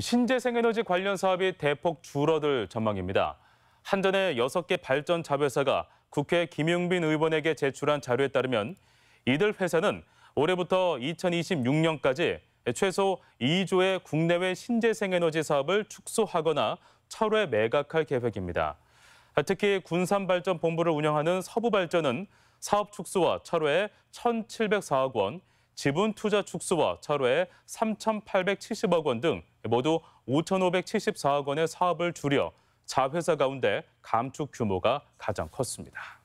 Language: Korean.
신재생 에너지 관련 사업이 대폭 줄어들 전망입니다. 한전의 6개 발전 자회사가 국회 김용빈 의원에게 제출한 자료에 따르면 이들 회사는 올해부터 2026년까지 최소 2조의 국내외 신재생 에너지 사업을 축소하거나 철회 매각할 계획입니다. 특히 군산발전본부를 운영하는 서부발전은 사업 축소와 철회에 1,704억 원, 지분 투자 축소와 차로에 3,870억 원 등 모두 5,574억 원의 사업을 줄여 자회사 가운데 감축 규모가 가장 컸습니다.